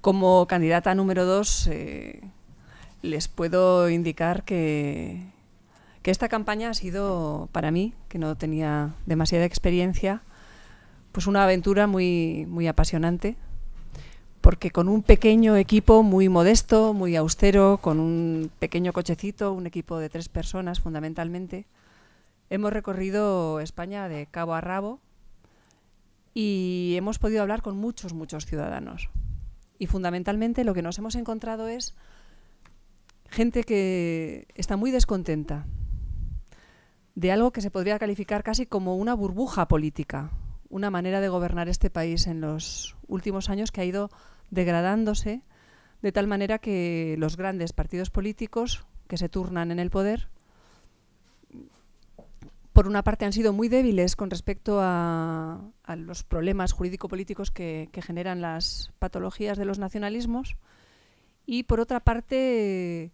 Como candidata número dos, eh, les puedo indicar que, que esta campaña ha sido para mí, que no tenía demasiada experiencia, pues una aventura muy, muy apasionante, porque con un pequeño equipo muy modesto, muy austero, con un pequeño cochecito, un equipo de tres personas fundamentalmente, hemos recorrido España de cabo a rabo y hemos podido hablar con muchos, muchos ciudadanos. Y fundamentalmente lo que nos hemos encontrado es gente que está muy descontenta de algo que se podría calificar casi como una burbuja política, una manera de gobernar este país en los últimos años que ha ido degradándose de tal manera que los grandes partidos políticos que se turnan en el poder por una parte han sido muy débiles con respecto a, los problemas jurídico-políticos que, generan las patologías de los nacionalismos y por otra parte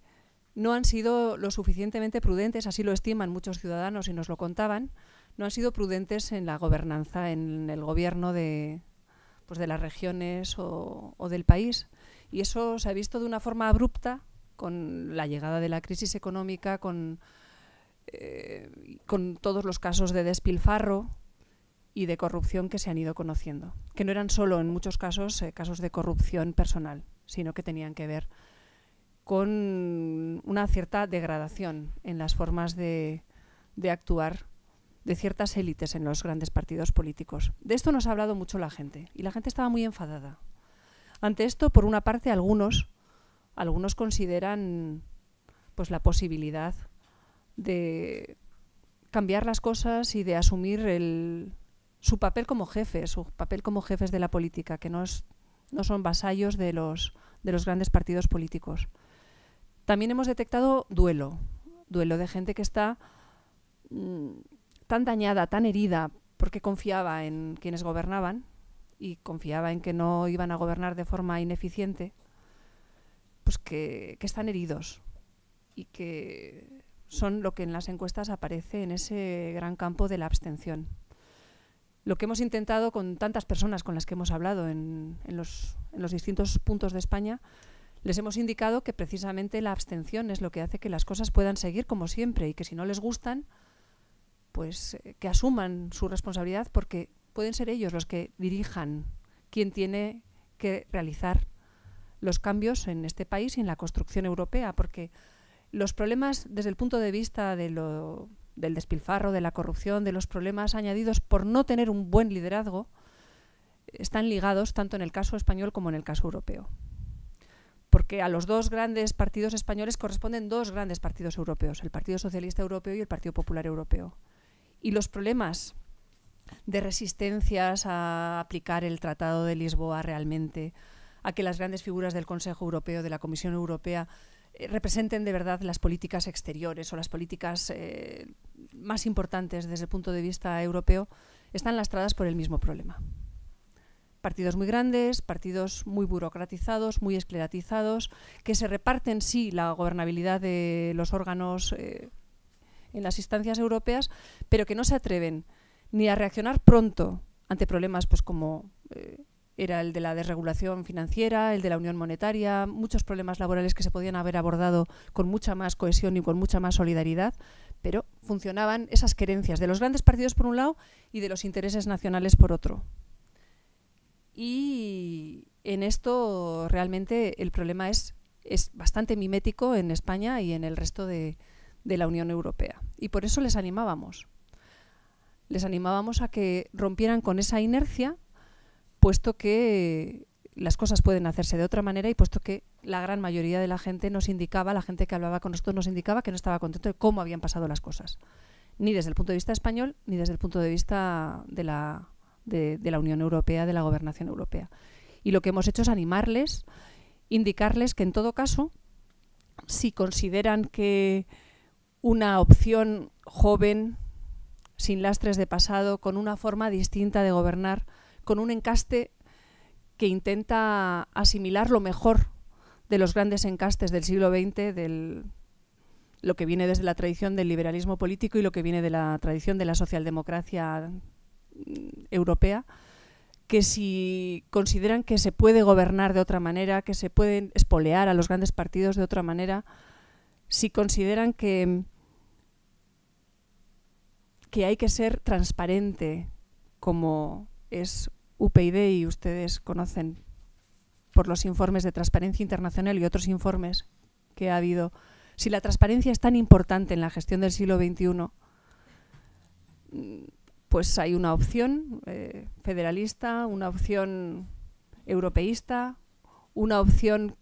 no han sido lo suficientemente prudentes, así lo estiman muchos ciudadanos y nos lo contaban, no han sido prudentes en la gobernanza, en el gobierno de, pues de las regiones o, o del país. Y eso se ha visto de una forma abrupta con la llegada de la crisis económica, con con todos los casos de despilfarro y de corrupción que se han ido conociendo, que no eran solo en muchos casos eh, casos de corrupción personal, sino que tenían que ver con una cierta degradación en las formas de, actuar de ciertas élites en los grandes partidos políticos. De esto nos ha hablado mucho la gente y la gente estaba muy enfadada. Ante esto, por una parte, algunos, algunos consideran pues la posibilidad de cambiar las cosas y de asumir el, su papel como jefes, su papel como jefes de la política, que no, no son vasallos de los, de los grandes partidos políticos. También hemos detectado duelo, duelo de gente que está mm, tan dañada, tan herida, porque confiaba en quienes gobernaban y confiaba en que no iban a gobernar de forma ineficiente, pues que, que están heridos y que son lo que en las encuestas aparece en ese gran campo de la abstención. Lo que hemos intentado con tantas personas con las que hemos hablado en, los, distintos puntos de España, les hemos indicado que precisamente la abstención es lo que hace que las cosas puedan seguir como siempre y que si no les gustan, pues eh, que asuman su responsabilidad porque pueden ser ellos los que dirijan quién tiene que realizar los cambios en este país y en la construcción europea, porque los problemas desde el punto de vista del despilfarro, de la corrupción, de los problemas añadidos por no tener un buen liderazgo, están ligados tanto en el caso español como en el caso europeo. Porque a los dos grandes partidos españoles corresponden dos grandes partidos europeos, el Partido Socialista Europeo y el Partido Popular Europeo. Y los problemas de resistencias a aplicar el Tratado de Lisboa realmente, a que las grandes figuras del Consejo Europeo, de la Comisión Europea, representen de verdad las políticas exteriores o las políticas eh, más importantes desde el punto de vista europeo, están lastradas por el mismo problema. Partidos muy grandes, partidos muy burocratizados, muy escleratizados, que se reparten sí la gobernabilidad de los órganos eh, en las instancias europeas, pero que no se atreven ni a reaccionar pronto ante problemas pues, como eh, era el de la desregulación financiera, el de la unión monetaria, muchos problemas laborales que se podían haber abordado con mucha más cohesión y con mucha más solidaridad, pero funcionaban esas querencias de los grandes partidos por un lado y de los intereses nacionales por otro. Y en esto realmente el problema es, es bastante mimético en España y en el resto de, de la Unión Europea. Y por eso les animábamos. Les animábamos a que rompieran con esa inercia puesto que las cosas pueden hacerse de otra manera y puesto que la gran mayoría de la gente nos indicaba, la gente que hablaba con nosotros nos indicaba que no estaba contento de cómo habían pasado las cosas, ni desde el punto de vista español ni desde el punto de vista de la, de, de la Unión Europea, de la gobernación europea. Y lo que hemos hecho es animarles, indicarles que en todo caso, si consideran que una opción joven, sin lastres de pasado, con una forma distinta de gobernar, con un encaste que intenta asimilar lo mejor de los grandes encastes del siglo XX, del, lo que viene desde la tradición del liberalismo político y lo que viene de la tradición de la socialdemocracia europea, que si consideran que se puede gobernar de otra manera, que se pueden espolear a los grandes partidos de otra manera, si consideran que, que hay que ser transparente como es UPyD y ustedes conocen por los informes de Transparencia Internacional y otros informes que ha habido, si la transparencia es tan importante en la gestión del siglo XXI, pues hay una opción eh, federalista, una opción europeísta, una opción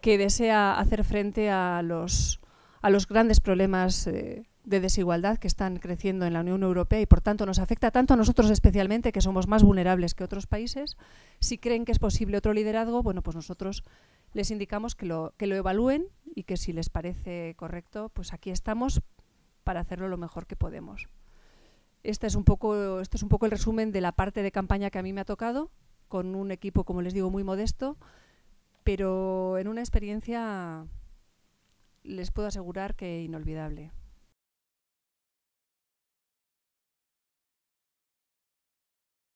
que desea hacer frente a los, a los grandes problemas eh, de desigualdad que están creciendo en la Unión Europea y por tanto nos afecta tanto a nosotros especialmente que somos más vulnerables que otros países, si creen que es posible otro liderazgo, bueno, pues nosotros les indicamos que lo, que lo evalúen y que si les parece correcto, pues aquí estamos para hacerlo lo mejor que podemos. Este es un poco, este es un poco el resumen de la parte de campaña que a mí me ha tocado, con un equipo, como les digo, muy modesto, pero en una experiencia les puedo asegurar que inolvidable.